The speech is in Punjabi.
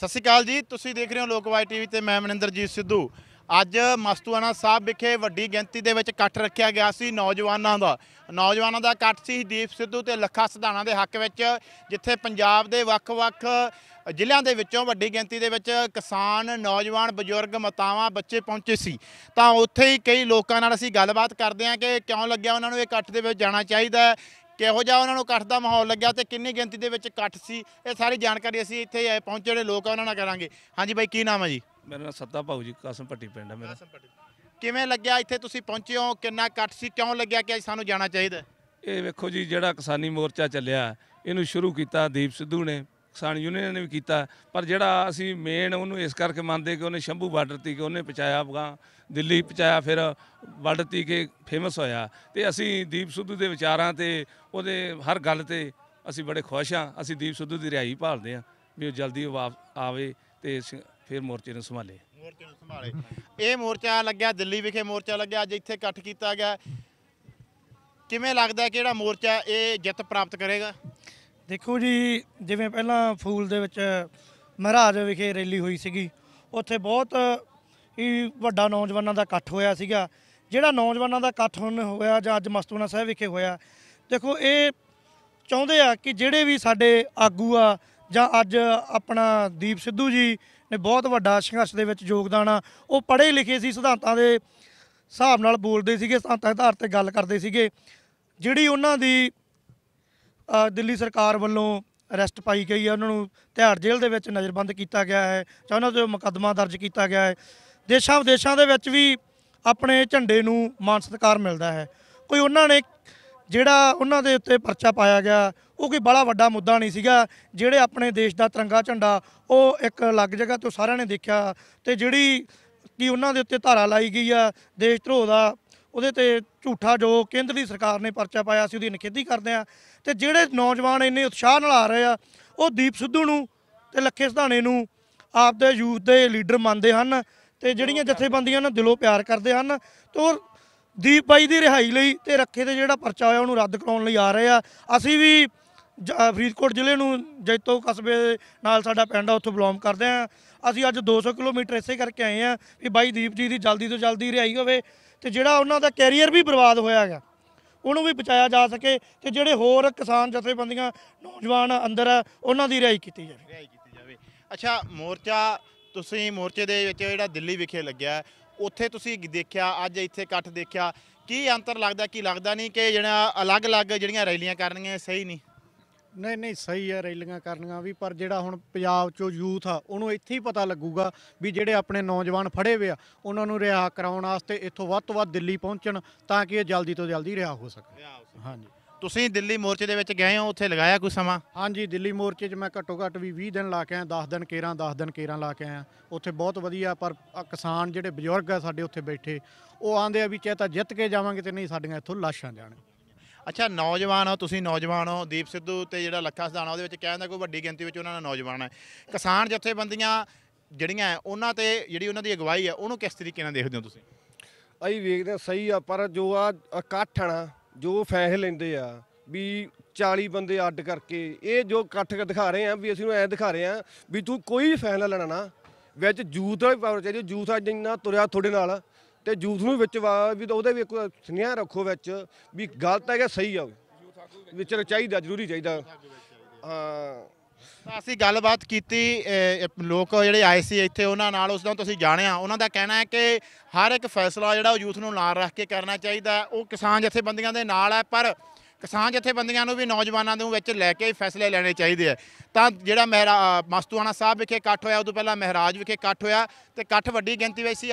ਸਤਿ ਸ਼੍ਰੀ ਅਕਾਲ ਜੀ ਤੁਸੀਂ ਦੇਖ ਰਹੇ ਹੋ ਲੋਕਵਾਇ ਟੀਵੀ ਤੇ ਮੈਂ ਮਨਿੰਦਰਜੀਤ ਸਿੱਧੂ ਅੱਜ ਮਸਤੂਆਣਾ ਸਾਹਿਬ ਵਿਖੇ ਵੱਡੀ ਗਿਣਤੀ ਦੇ ਵਿੱਚ ਇਕੱਠ ਰੱਖਿਆ ਗਿਆ ਸੀ ਨੌਜਵਾਨਾਂ ਦਾ ਨੌਜਵਾਨਾਂ ਦਾ ਇਕੱਠ ਸੀ ਦੀਪ ਸਿੱਧੂ ਤੇ ਲੱਖਾ ਸਿਧਾਣਾ ਦੇ ਹੱਕ ਵਿੱਚ ਜਿੱਥੇ ਪੰਜਾਬ ਦੇ ਵੱਖ-ਵੱਖ ਜ਼ਿਲ੍ਹਿਆਂ ਦੇ ਵਿੱਚੋਂ ਵੱਡੀ ਗਿਣਤੀ ਦੇ ਵਿੱਚ ਕਿਸਾਨ ਨੌਜਵਾਨ ਬਜ਼ੁਰਗ ਮਤਾਵਾਂ ਬੱਚੇ ਪਹੁੰਚੇ ਸੀ ਤਾਂ ਉੱਥੇ ਹੀ ਕਈ ਲੋਕਾਂ ਨਾਲ ਅਸੀਂ ਗੱਲਬਾਤ ਕਰਦੇ ਹਾਂ ਕਿ ਕਿਉਂ ਲੱਗਿਆ ਉਹਨਾਂ ਨੂੰ ਇਹ ਇਕੱਠ ਦੇ ਵਿੱਚ ਜਾਣਾ ਚਾਹੀਦਾ ਕਿਹੋ ਜਿਹਾ ਉਹਨਾਂ ਨੂੰ ਇਕੱਠ ਦਾ ਮਾਹੌਲ ਲੱਗਿਆ ਤੇ ਕਿੰਨੀ ਗਿਣਤੀ ਦੇ ਵਿੱਚ ਇਕੱਠ ਸੀ ਇਹ ਸਾਰੀ ਜਾਣਕਾਰੀ ਅਸੀਂ ਇੱਥੇ ਆਏ ਪਹੁੰਚੇ ਜਿਹੜੇ ਲੋਕ ਆ ਉਹਨਾਂ ਨਾਲ ਕਰਾਂਗੇ ਹਾਂਜੀ ਬਾਈ ਕੀ ਨਾਮ ਹੈ ਜੀ ਮੇਰਾ ਨਾਮ ਸੱਤਾ ਭਾਉ ਜੀ ਕਾਸਮ ਪੱਟੀ ਪਿੰਡ ਹੈ ਮੇਰਾ ਕਿਵੇਂ ਲੱਗਿਆ ਇੱਥੇ ਤੁਸੀਂ ਪਹੁੰਚੇ ਹੋ ਕਿੰਨਾ ਇਕੱਠ ਸੀ ਕਿਉਂ ਲੱਗਿਆ ਕਿ ਅੱਜ ਸਾਨੂੰ ਜਾਣਾ ਚਾਹੀਦਾ ਇਹ ਵੇਖੋ ਜੀ ਜਿਹੜਾ ਕਿਸਾਨੀ ਮੋਰਚਾ ਚੱਲਿਆ ਇਹਨੂੰ ਸ਼ੁਰੂ ਕੀਤਾ ਦੀਪ ਸਿੱਧੂ ਨੇ ਕਿਸਾਨ ਯੂਨੀਅਨ ਨੇ ਵੀ ਕੀਤਾ ਪਰ ਜਿਹੜਾ ਅਸੀਂ ਮੇਨ ਉਹਨੂੰ ਇਸ ਕਰਕੇ ਮੰਨਦੇ ਕਿ ਉਹਨੇ ਸ਼ੰਭੂ ਬਾਰਡਰ ਤੀ ਕਿ ਉਹਨੇ ਪਚਾਇਆ ਅਫਗਾਨ ਦਿੱਲੀ ਪਚਾਇਆ ਫਿਰ ਬਾਰਡਰ ਤੀ ਫੇਮਸ ਹੋਇਆ ਤੇ ਅਸੀਂ ਦੀਪ ਸਿੱਧੂ ਦੇ ਵਿਚਾਰਾਂ ਤੇ ਉਹਦੇ ਹਰ ਗੱਲ ਤੇ ਅਸੀਂ ਬੜੇ ਖੁਸ਼ ਆ ਅਸੀਂ ਦੀਪ ਸਿੱਧੂ ਦੀ ਰਿਹਾਈ ਭਾਲਦੇ ਆ ਵੀ ਉਹ ਜਲਦੀ ਵਾਪਸ ਆਵੇ ਤੇ ਫਿਰ ਮੋਰਚੇ ਨੂੰ ਸੰਭਾਲੇ ਮੋਰਚੇ ਨੂੰ ਸੰਭਾਲੇ ਇਹ ਮੋਰਚਾ ਲੱਗਿਆ ਦਿੱਲੀ ਵਿਖੇ ਮੋਰਚਾ ਲੱਗਿਆ ਅੱਜ ਇੱਥੇ ਇਕੱਠ ਕੀਤਾ ਗਿਆ ਕਿਵੇਂ ਲੱਗਦਾ ਕਿ ਜਿਹੜਾ ਮੋਰਚਾ ਇਹ ਜਿੱਤ ਪ੍ਰਾਪਤ ਕਰੇਗਾ ਦੇਖੋ ਜੀ ਜਿਵੇਂ ਪਹਿਲਾਂ ਫੂਲ ਦੇ ਵਿੱਚ ਮਹਾਰਾਜ ਵਿਖੇ ਰੈਲੀ ਹੋਈ ਸੀਗੀ ਉੱਥੇ ਬਹੁਤ ਹੀ ਵੱਡਾ ਨੌਜਵਾਨਾਂ ਦਾ ਇਕੱਠ ਹੋਇਆ ਸੀਗਾ ਜਿਹੜਾ ਨੌਜਵਾਨਾਂ ਦਾ ਇਕੱਠ ਹੁਣ ਹੋਇਆ ਜਾਂ ਅੱਜ ਮਸਤੂਨਾ ਸਾਹਿਬ ਵਿਖੇ ਹੋਇਆ ਦੇਖੋ ਇਹ ਚਾਹੁੰਦੇ ਆ ਕਿ ਜਿਹੜੇ ਵੀ ਸਾਡੇ ਆਗੂ ਆ ਜਾਂ ਅੱਜ ਆਪਣਾ ਦੀਪ ਸਿੱਧੂ ਜੀ ਨੇ ਬਹੁਤ ਵੱਡਾ ਸੰਘਰਸ਼ ਦੇ ਵਿੱਚ ਯੋਗਦਾਨ ਆ ਉਹ ਪੜ੍ਹੇ ਲਿਖੇ ਸੀ ਸਿਧਾਂਤਾਂ ਦੇ ਹਿਸਾਬ ਨਾਲ ਬੋਲਦੇ ਸੀਗੇ ਸਿਧਾਂਤਾਂ ਦੇ ਆਧਾਰ ਤੇ ਗੱਲ ਕਰਦੇ ਸੀਗੇ ਜਿਹੜੀ ਉਹਨਾਂ ਦੀ ਦਿੱਲੀ ਸਰਕਾਰ ਵੱਲੋਂ ਅਰੈਸਟ ਪਾਈ ਗਈ ਹੈ ਉਹਨਾਂ ਨੂੰ ਤਿਹਾੜ ਜੇਲ੍ਹ ਦੇ ਵਿੱਚ ਨਜ਼ਰਬੰਦ ਕੀਤਾ ਗਿਆ ਹੈ ਜਾਂ ਉਹਨਾਂ ਤੇ ਮੁਕੱਦਮਾ ਦਰਜ ਕੀਤਾ ਗਿਆ ਹੈ ਦੇਸ਼ਾਂ ਵਿਦੇਸ਼ਾਂ ਦੇ ਵਿੱਚ ਵੀ ਆਪਣੇ ਝੰਡੇ ਨੂੰ ਮਾਨ ਸਤਿਕਾਰ ਮਿਲਦਾ ਹੈ ਕੋਈ ਉਹਨਾਂ ਨੇ ਜਿਹੜਾ ਉਹਨਾਂ ਦੇ ਉੱਤੇ ਪਰਚਾ ਪਾਇਆ ਗਿਆ ਉਹ ਕੋਈ ਬੜਾ ਵੱਡਾ ਮੁੱਦਾ ਨਹੀਂ ਸੀਗਾ ਜਿਹੜੇ ਆਪਣੇ ਦੇਸ਼ ਦਾ ਤਿਰੰਗਾ ਝੰਡਾ ਉਹ ਇੱਕ ਅਲੱਗ ਜਗ੍ਹਾ ਤੋਂ ਸਾਰਿਆਂ ਨੇ ਦੇਖਿਆ ਤੇ ਜਿਹੜੀ ਕੀ ਉਹਨਾਂ ਦੇ ਉੱਤੇ ਧਾਰਾ ਲਾਈ ਗਈ ਆ ਦੇਸ਼ ਧਰੋਹ ਦਾ ਉਹਦੇ ਤੇ ਝੂਠਾ ਜੋ ਕੇਂਦਰੀ ਸਰਕਾਰ ਨੇ ਪਰਚਾ ਪਾਇਆ ਸੀ ਉਹਦੀ ਨਿਖੇਧੀ ਕਰਦੇ ਆ ਤੇ ਜਿਹੜੇ ਨੌਜਵਾਨ ਇੰਨੇ ਉਤਸ਼ਾਹ ਨਾਲ ਆ ਰਹੇ ਆ ਉਹ ਦੀਪ ਸਿੱਧੂ ਨੂੰ ਤੇ ਲੱਖੇ ਸਧਾਣੇ ਨੂੰ ਆਪਦੇ ਯੂਥ ਦੇ ਲੀਡਰ ਮੰਨਦੇ ਹਨ ਤੇ ਜਿਹੜੀਆਂ ਜਥੇਬੰਦੀਆਂ ਨਾਲ ਦਿਲੋਂ ਪਿਆਰ ਕਰਦੇ ਹਨ ਤੇ ਦੀਪ ਬਾਈ ਦੀ ਰਿਹਾਈ ਲਈ ਤੇ ਰੱਖੇ ਤੇ ਜਿਹੜਾ ਪਰਚਾ ਹੋਇਆ ਉਹਨੂੰ ਰੱਦ ਕਰਾਉਣ ਲਈ ਆ ਰਹੇ ਆ ਅਸੀਂ ਵੀ ਜ- ਫਰੀਦਕੋਟ ਜ਼ਿਲ੍ਹੇ ਨੂੰ ਜੈਤੋ ਕਸਬੇ ਨਾਲ ਸਾਡਾ ਪਿੰਡ ਆ ਉੱਥੋਂ ਬਿਲੋਂਗ ਕਰਦੇ ਆ ਅਸੀਂ ਅੱਜ 200 ਕਿਲੋਮੀਟਰ ਇਸੇ ਕਰਕੇ ਆਏ ਆ ਵੀ ਬਾਈ ਦੀਪ ਜੀ ਦੀ ਜਲਦੀ ਤੋਂ ਜਲਦੀ ਰਿਹਾਈ ਹੋਵੇ ਤੇ ਜਿਹੜਾ ਉਹਨਾਂ ਦਾ ਕੈਰੀਅਰ ਵੀ ਬਰਬਾਦ ਹੋਇਆ ਹੈਗਾ ਉਹਨੂੰ ਵੀ ਬਚਾਇਆ ਜਾ ਸਕੇ ਤੇ ਜਿਹੜੇ ਹੋਰ ਕਿਸਾਨ ਜਥੇਬੰਦੀਆਂ ਨੌਜਵਾਨ ਅੰਦਰ ਆ ਉਹਨਾਂ ਦੀ ਰਿਹਾਈ ਕੀਤੀ ਜਾਵੇ ਰਿਹਾਈ ਕੀਤੀ ਜਾਵੇ ਅੱਛਾ ਮੋਰਚਾ ਤੁਸੀਂ ਮੋਰਚੇ ਦੇ ਵਿੱਚ ਜਿਹੜਾ ਦਿੱਲੀ ਵਿਖੇ ਲੱਗਿਆ ਉੱਥੇ ਤੁਸੀਂ ਦੇਖਿਆ ਅੱਜ ਇੱਥੇ ਇਕੱਠ ਦੇਖਿਆ ਕੀ ਅੰਤਰ ਲੱਗਦਾ ਕੀ ਲੱਗਦਾ ਨਹੀਂ ਕਿ ਜਿਹੜਾ ਅਲੱਗ-ਅਲੱਗ ਜਿਹੜੀਆਂ ਰੈਲੀਆਂ ਕਰਨੀਆਂ ਸਹੀ ਨਹੀਂ ਨਹੀਂ ਨਹੀਂ ਸਹੀ ਹੈ ਰੈਲੀਆਂ ਕਰਨੀਆਂ ਵੀ ਪਰ ਜਿਹੜਾ ਹੁਣ ਪੰਜਾਬ ਚੋਂ ਯੂਥ ਆ ਉਹਨੂੰ ਇੱਥੇ ਹੀ ਪਤਾ ਲੱਗੂਗਾ ਵੀ ਜਿਹੜੇ ਆਪਣੇ ਨੌਜਵਾਨ ਫੜੇ ਹੋਏ ਆ ਉਹਨਾਂ ਨੂੰ ਰਿਹਾ ਕਰਾਉਣ ਵਾਸਤੇ ਇੱਥੋਂ ਵੱਧ ਤੋਂ ਵੱਧ ਦਿੱਲੀ ਪਹੁੰਚਣ ਤਾਂ ਕਿ ਇਹ ਜਲਦੀ ਤੋਂ ਜਲਦੀ ਰਿਹਾ ਹੋ ਸਕੇ ਹਾਂਜੀ ਤੁਸੀਂ ਦਿੱਲੀ ਮੋਰਚੇ ਦੇ ਵਿੱਚ ਗਏ ਹੋ ਉੱਥੇ ਲਗਾਇਆ ਕੋਈ ਸਮਾਂ ਹਾਂਜੀ ਦਿੱਲੀ ਮੋਰਚੇ 'ਚ ਮੈਂ ਘੱਟੋ ਘੱਟ ਵੀ 20 ਦਿਨ ਲਾ ਕੇ ਆਇਆ 10 ਦਿਨ ਕੇਰਾਂ 10 ਦਿਨ ਕੇਰਾਂ ਲਾ ਕੇ ਆਇਆ ਉੱਥੇ ਬਹੁਤ ਵਧੀਆ ਪਰ ਕਿਸਾਨ ਜਿਹੜੇ ਬਜ਼ੁਰਗ ਆ ਸਾਡੇ ਉੱਥੇ ਬੈਠੇ ਉਹ ਆਂਦੇ ਆ ਵੀ ਚਾਹੇ ਤਾਂ ਜਿੱਤ ਕੇ ਜਾਵਾਂਗੇ ਤੇ ਨਹੀਂ ਸਾਡੀਆਂ ਇੱਥੋਂ ਲਾਸ਼ਾਂ ਜਾਣ ਅੱਛਾ ਨੌਜਵਾਨ ਹੋ ਤੁਸੀਂ ਨੌਜਵਾਨ ਹੋ ਦੀਪ ਸਿੱਧੂ ਤੇ ਜਿਹੜਾ ਲੱਖਾ ਸਦਾਨਾ ਉਹਦੇ ਵਿੱਚ ਕਹਿੰਦਾ ਕੋਈ ਵੱਡੀ ਗਿਣਤੀ ਵਿੱਚ ਉਹਨਾਂ ਦਾ ਨੌਜਵਾਨ ਹੈ ਕਿਸਾਨ ਜਥੇਬੰਦੀਆਂ ਜਿਹੜੀਆਂ ਉਹਨਾਂ ਤੇ ਜਿਹੜੀ ਉਹਨਾਂ ਦੀ ਅਗਵਾਈ ਹੈ ਉਹਨੂੰ ਕਿਸ ਤਰੀਕੇ ਨਾਲ ਦੇਖਦੇ ਹੋ ਤੁਸੀਂ ਅਸੀਂ ਵੇਖਦੇ ਸਹੀ ਆ ਪਰ ਜੋ ਆ ਇਕੱਠ ਨਾ ਜੋ ਫੈਸਲੇ ਲੈਂਦੇ ਆ ਵੀ 40 ਬੰਦੇ ਅੱਡ ਕਰਕੇ ਇਹ ਜੋ ਇਕੱਠ ਦਿਖਾ ਰਹੇ ਆ ਵੀ ਅਸੀਂ ਨੂੰ ਐ ਦਿਖਾ ਰਹੇ ਆ ਵੀ ਤੂੰ ਕੋਈ ਫੈਸਲਾ ਲੈਣਾ ਨਾ ਵਿੱਚ ਜੂਥ ਪਾਵਰ ਚਾਹੀਦੀ ਜੂਥ ਅੱਜ ਇੰਨਾ ਤੁਰਿਆ ਤੁਹਾਡੇ ਨਾਲ ਤੇ ਯੂਥ ਨੂੰ ਵਿੱਚ ਵੀ ਉਹਦੇ ਵੀ ਇੱਕ ਸੁਨੇਹਾ ਰੱਖੋ ਵਿੱਚ ਵੀ ਗਲਤ ਹੈਗਾ ਸਹੀ ਆ ਵਿੱਚ ਚਾਹੀਦਾ ਜ਼ਰੂਰੀ ਚਾਹੀਦਾ ਹਾਂ ਅਸੀਂ ਗੱਲਬਾਤ ਕੀਤੀ ਲੋਕ ਜਿਹੜੇ ਆਏ ਸੀ ਇੱਥੇ ਉਹਨਾਂ ਨਾਲ ਉਸ ਤੋਂ ਤੁਸੀਂ ਜਾਣਿਆ ਉਹਨਾਂ ਦਾ ਕਹਿਣਾ ਹੈ ਕਿ ਹਰ ਇੱਕ ਫੈਸਲਾ ਜਿਹੜਾ ਉਹ ਯੂਥ ਨੂੰ ਨਾਲ ਰੱਖ ਕੇ ਕਰਨਾ ਚਾਹੀਦਾ ਉਹ ਕਿਸਾਨ ਜਥੇਬੰਦੀਆਂ ਦੇ ਨਾਲ ਹੈ ਪਰ ਕਿਸਾਨ ਜਥੇਬੰਦੀਆਂ ਨੂੰ ਵੀ ਨੌਜਵਾਨਾਂ ਦੇ ਵਿੱਚ ਲੈ ਕੇ ਫੈਸਲੇ ਲੈਣੇ ਚਾਹੀਦੇ ਆ ਤਾਂ ਜਿਹੜਾ ਮਸਤੂਆਣਾ ਸਾਹਿਬ ਵਿਖੇ ਇਕੱਠ ਹੋਇਆ ਉਦੋਂ ਪਹਿਲਾਂ ਮਹਾਰਾਜ ਵਿਖੇ ਇਕੱਠ ਹੋਇਆ ਤੇ ਇਕੱਠ ਵੱਡੀ ਗਿਣਤੀ ਵਿੱਚ ਸੀ